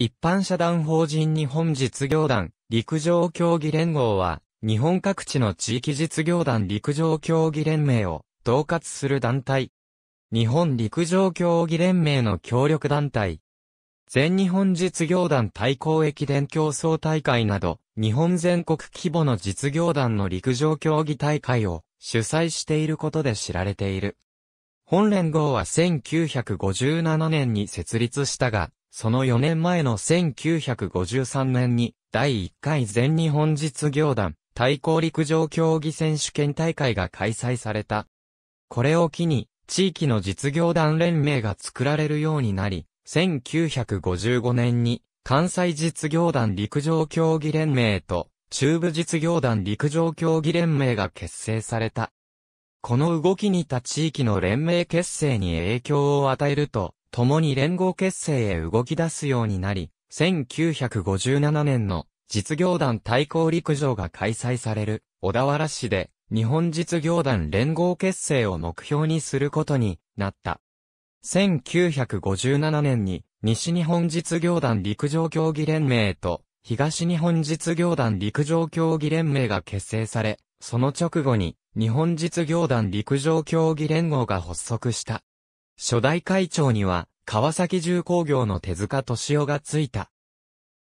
一般社団法人日本実業団陸上競技連合は、日本各地の地域実業団陸上競技連盟を統括する団体。日本陸上競技連盟の協力団体。全日本実業団対抗駅伝競争大会など、日本全国規模の実業団の陸上競技大会を主催していることで知られている。本連合は1957年に設立したが、その4年前の1953年に、第1回全日本実業団、対抗陸上競技選手権大会が開催された。これを機に、地域の実業団連盟が作られるようになり、1955年に、関西実業団陸上競技連盟と、中部実業団陸上競技連盟が結成された。この動きに他地域の連盟結成に影響を与えると、共に連合結成へ動き出すようになり、1957年の実業団対抗陸上が開催される小田原市で日本実業団連合結成を目標にすることになった。1957年に西日本実業団陸上競技連盟と東日本実業団陸上競技連盟が結成され、その直後に日本実業団陸上競技連合が発足した。初代会長には、川崎重工業の手塚敏夫がついた。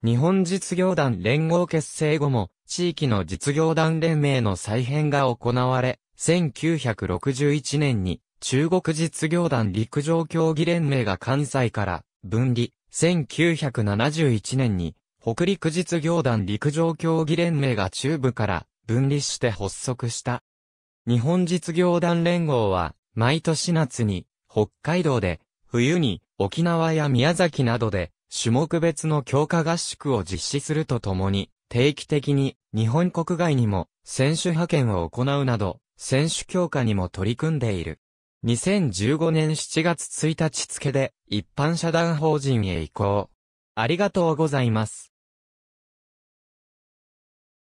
日本実業団連合結成後も、地域の実業団連盟の再編が行われ、1961年に中国実業団陸上競技連盟が関西から分離、1971年に北陸実業団陸上競技連盟が中部から分離して発足した。日本実業団連合は毎年夏に北海道で、冬に沖縄や宮崎などで種目別の強化合宿を実施するとともに、定期的に日本国外にも選手派遣を行うなど、選手強化にも取り組んでいる。2015年7月1日付で一般社団法人へ移行。ありがとうございます。